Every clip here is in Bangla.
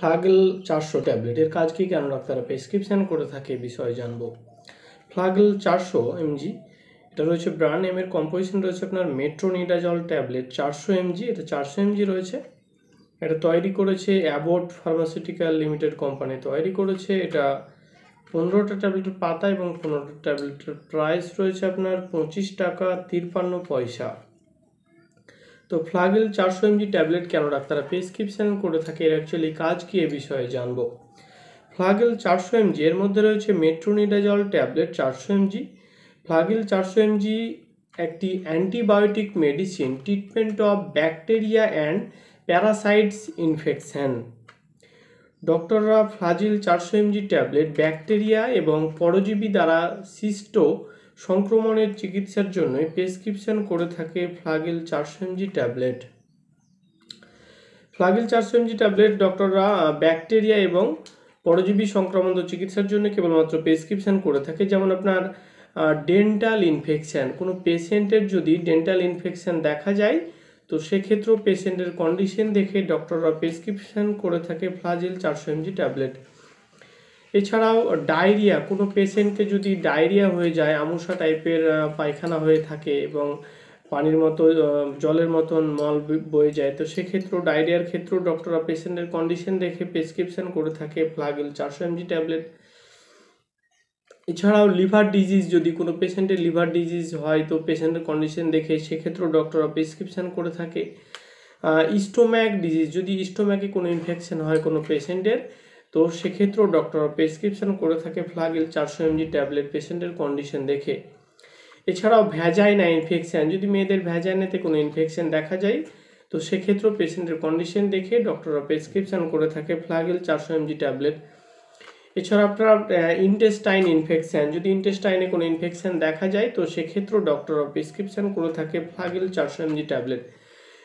ফ্লাগেল চারশো ট্যাবলেট এর কাজ কি কেন ডাক্তাররা প্রেসক্রিপশান করে থাকে বিষয়ে জানব ফ্লাগেল চারশো এমজি এটা রয়েছে ব্রান্ড এম এর কম্পোজিশন রয়েছে আপনার মেট্রোনিডাজল ট্যাবলেট চারশো এমজি এটা চারশো এমজি রয়েছে এটা তৈরি করেছে অ্যাবোট ফার্মাসিউটিক্যাল লিমিটেড কোম্পানি তৈরি করেছে এটা পনেরোটা ট্যাবলেটের পাতা এবং পনেরোটা ট্যাবলেটের প্রাইস রয়েছে আপনার পঁচিশ টাকা তিরপান্ন পয়সা তো ফ্লাগেল চারশো এমজি ট্যাবলেট কেন ডাক্তাররা প্রেসক্রিপশান করে থাকে এর অ্যাকচুয়ালি কাজ কী এ বিষয়ে জানবো ফ্লাগেল চারশো এমজি এর মধ্যে রয়েছে মেট্রোনিডাজল ট্যাবলেট চারশো এমজি ফ্লাগিল চারশো এমজি একটি antibiotic medicine treatment of bacteria and parasites infection ডক্টররা ফ্লাজিল চারশো এমজি ট্যাবলেট ব্যাকটেরিয়া এবং পরজীবী দ্বারা সৃষ্ট সংক্রমণের চিকিৎসার জন্য প্রেসক্রিপশন করে থাকে ফ্লাগিল চারশো এমজি ট্যাবলেট ফ্লাগিল চারশো এমজি ট্যাবলেট ডক্টররা ব্যাকটেরিয়া এবং পরজীবী সংক্রমণ চিকিৎসার জন্য কেবলমাত্র প্রেসক্রিপশন করে থাকে যেমন আপনার ডেন্টাল ইনফেকশান কোনো পেশেন্টের যদি ডেন্টাল ইনফেকশান দেখা যায় তো সেক্ষেত্রেও পেশেন্টের কন্ডিশন দেখে ডক্টররা প্রেসক্রিপশন করে থাকে ফ্লাজিল চারশো এমজি ট্যাবলেট এছাড়াও ডায়রিয়া কোনো পেশেন্টকে যদি ডায়রিয়া হয়ে যায় আমুসা টাইপের পায়খানা হয়ে থাকে এবং পানির মতো জলের মতন মল বয়ে যায় তো সেক্ষেত্রেও ডায়রিয়ার ক্ষেত্রেও ডক্টররা পেশেন্টের কন্ডিশন দেখে প্রেসক্রিপশন করে থাকে ফ্লাগেল চারশো এমজি ট্যাবলেট এছাড়াও লিভার ডিজিজ যদি কোনো পেশেন্টের লিভার ডিজিজ হয় তো পেশেন্টের কন্ডিশন দেখে সেক্ষেত্রেও ডক্টররা প্রেসক্রিপশান করে থাকে স্টোম্যাক ডিজিজ যদি স্টোম্যাকে কোনো ইনফেকশান হয় কোনো পেশেন্টের তো সেক্ষেত্রেও ডক্টর প্রেসক্রিপশন করে থাকে ফ্লাগিল চারশো এমজি ট্যাবলেট পেশেন্টের কন্ডিশন দেখে এছাড়াও ভ্যাজাইনা ইনফেকশান যদি মেয়েদের ভ্যাজাইনাতে কোনো ইনফেকশান দেখা যায় তো সেক্ষেত্রেও পেশেন্টের কন্ডিশন দেখে ডক্টররা প্রেসক্রিপশান করে থাকে ফ্লাগিল চারশো এমজি ট্যাবলেট এছাড়া আপনার ইনটেস্টাইন ইনফেকশান যদি ইনটেস্টাইনে কোনো ইনফেকশান দেখা যায় তো সেক্ষেত্রেও ডক্টররা প্রেসক্রিপশান করে থাকে ফ্লাগিল চারশো এমজি ট্যাবলেট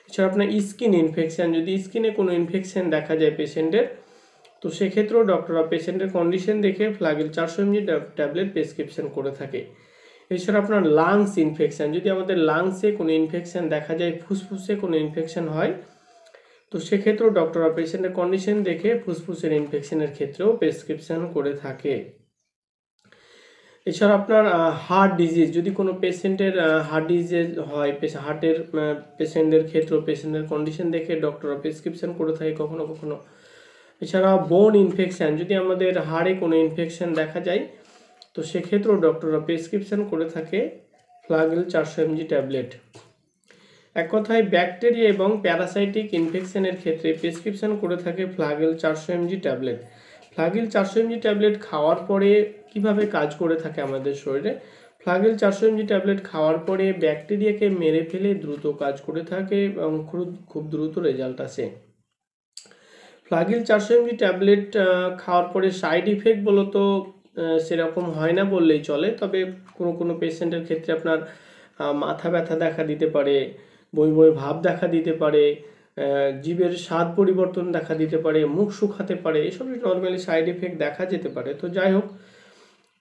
এছাড়া আপনার স্কিন ইনফেকশান যদি স্কিনে কোনো ইনফেকশান দেখা যায় পেশেন্টের তো সেক্ষেত্রেও ডক্টররা পেশেন্টের কন্ডিশন দেখে ফ্লাগেল চারশো এমজি ট্যাবলেট প্রেসক্রিপশন করে থাকে এছাড়া আপনার লাংস ইনফেকশান যদি আমাদের লাংসে কোনো ইনফেকশান দেখা যায় ফুসফুসে কোনো ইনফেকশান হয় তো সেক্ষেত্রেও ডক্টররা পেশেন্টের কন্ডিশন দেখে ফুসফুসের ইনফেকশানের ক্ষেত্রেও প্রেসক্রিপশান করে থাকে এছাড়া আপনার হার্ট ডিজিজ যদি কোনো পেশেন্টের হার্ট ডিজিজ হয় হার্টের পেশেন্টের ক্ষেত্রেও পেশেন্টের কন্ডিশন দেখে ডক্টররা প্রেসক্রিপশান করে থাকে কখনো কখনো এছাড়া বোন ইনফেকশান যদি আমাদের হাড়ে কোনো ইনফেকশান দেখা যায় তো সেক্ষেত্রেও ডক্টররা প্রেসক্রিপশান করে থাকে ফ্লাগেল চারশো এমজি ট্যাবলেট এক কথায় ব্যাকটেরিয়া এবং প্যারাসাইটিক ইনফেকশানের ক্ষেত্রে প্রেসক্রিপশান করে থাকে ফ্লাগেল চারশো এমজি ট্যাবলেট ফ্লাগেল চারশো এমজি ট্যাবলেট খাওয়ার পরে কিভাবে কাজ করে থাকে আমাদের শরীরে ফ্লাগেল চারশো এমজি ট্যাবলেট খাওয়ার পরে ব্যাকটেরিয়াকে মেরে ফেলে দ্রুত কাজ করে থাকে এবং খুব খুব দ্রুত রেজাল্ট আসে ফ্লাগিল চারশো এমজি ট্যাবলেট খাওয়ার পরে সাইড ইফেক্ট বলতো সেরকম হয় না বললেই চলে তবে কোনো কোনো পেশেন্টের ক্ষেত্রে আপনার মাথা ব্যথা দেখা দিতে পারে বই বই ভাব দেখা দিতে পারে জীবের স্বাদ পরিবর্তন দেখা দিতে পারে মুখ শুকাতে পারে এসব নর্মালি সাইড ইফেক্ট দেখা যেতে পারে তো যাই হোক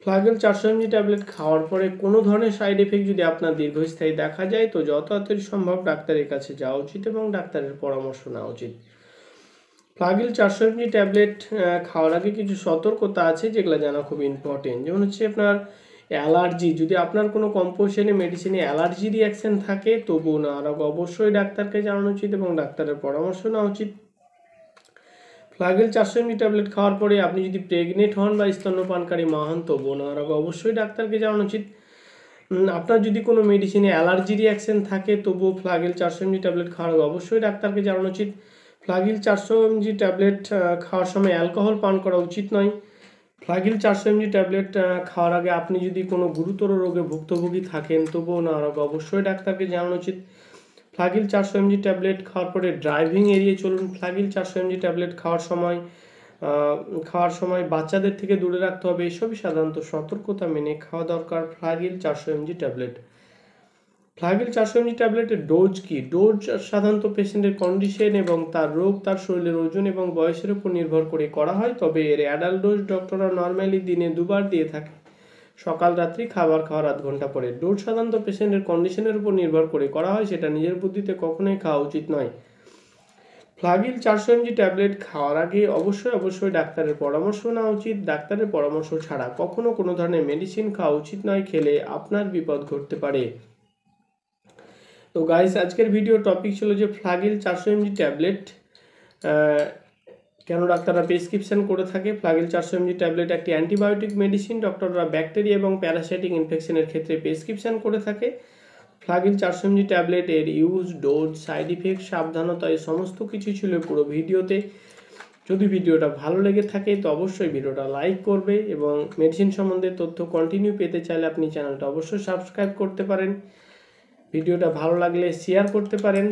ফ্লাগেল চারশো এমজি ট্যাবলেট খাওয়ার পরে কোনো ধরনের সাইড এফেক্ট যদি আপনার দীর্ঘস্থায়ী দেখা যায় তো যত সম্ভব ডাক্তারের কাছে যাওয়া উচিত এবং ডাক্তারের পরামর্শ নেওয়া উচিত ফ্লাগিল চারশো এমজি ট্যাবলেট খাওয়ার আগে কিছু সতর্কতা আছে যেগুলো জানা খুব ইম্পর্টেন্ট যেমন হচ্ছে আপনার অ্যালার্জি যদি আপনার কোনো কম্পোজিশনে মেডিসিনে অ্যালার্জি রিয়াকশান থাকে তবুও না আর অবশ্যই ডাক্তারকে জানানো উচিত এবং ডাক্তারের পরামর্শ নেওয়া উচিত ফ্লাগেল চারশো এমজি ট্যাবলেট খাওয়ার পরে আপনি যদি প্রেগনেন্ট হন বা স্তন্যপানকারী মা হন তবুও না আর অবশ্যই ডাক্তারকে জানানো উচিত আপনার যদি কোনো মেডিসিনে অ্যালার্জি রিয়াকশান থাকে তবুও ফ্লাগেল চারশো এমনি ট্যাবলেট খাওয়ার অবশ্যই ডাক্তারকে জানানো উচিত ফ্লাগিল চারশো এমজি ট্যাবলেট খাওয়ার সময় অ্যালকোহল পান করা উচিত নয় ফ্লাগিল চারশো এমজি ট্যাবলেট খাওয়ার আগে আপনি যদি কোনো গুরুতর রোগে ভুক্তভোগী থাকেন তবুও না রোগ অবশ্যই ডাক্তারকে জানানো উচিত ফ্লাগিল চারশো এমজি ট্যাবলেট খাওয়ার পরে ড্রাইভিং এড়িয়ে চলুন ফ্লাগিল চারশো এমজি ট্যাবলেট খাওয়ার সময় খাওয়ার সময় বাচ্চাদের থেকে দূরে রাখতে হবে এসবই সাধারণত সতর্কতা মেনে খাওয়া দরকার ফ্লাগিল চারশো এমজি ট্যাবলেট ফ্লাইভিল চারশো এমজি ট্যাবলেটের ডোজ কি ডোজ সাধারণত পেশেন্টের কন্ডিশন এবং তার রোগ তার শরীরের ওজন এবং বয়সের উপর নির্ভর করে করা হয় তবে এর অ্যাডাল্ট ডোজ ডক্টররা নর্মালি দিনে দুবার দিয়ে থাকে সকাল রাত্রি খাবার খাওয়ার আধ ঘন্টা পরে ডোজ সাধারণত পেশেন্টের কন্ডিশনের উপর নির্ভর করে করা হয় সেটা নিজের বুদ্ধিতে কখনোই খাওয়া উচিত নয় ফ্লাভিল চারশো এমজি ট্যাবলেট খাওয়ার আগে অবশ্যই অবশ্যই ডাক্তারের পরামর্শ নেওয়া উচিত ডাক্তারের পরামর্শ ছাড়া কখনো কোনো ধরনের মেডিসিন খাওয়া উচিত নয় খেলে আপনার বিপদ ঘটতে পারে তো গাইস আজকের ভিডিও টপিক ছিল যে ফ্লাগিল চারশো এমজি ট্যাবলেট কেন ডাক্তাররা প্রেসক্রিপশান করে থাকে ফ্লাগিল চারশো এমজি ট্যাবলেট একটি অ্যান্টিবায়োটিক মেডিসিন ডক্টররা ব্যাকটেরিয়া এবং প্যারাসাইটিক ইনফেকশনের ক্ষেত্রে প্রেসক্রিপশান করে থাকে ফ্লাগিল চারশো এমজি ট্যাবলেট এর ইউজ ডোজ সাইড ইফেক্ট সাবধানতা এই সমস্ত কিছু ছিল পুরো ভিডিওতে যদি ভিডিওটা ভালো লেগে থাকে তো অবশ্যই ভিডিওটা লাইক করবে এবং মেডিসিন সম্বন্ধে তথ্য কন্টিনিউ পেতে চাইলে আপনি চ্যানেলটা অবশ্যই সাবস্ক্রাইব করতে পারেন ভিডিওটা ভালো লাগলে শেয়ার করতে পারেন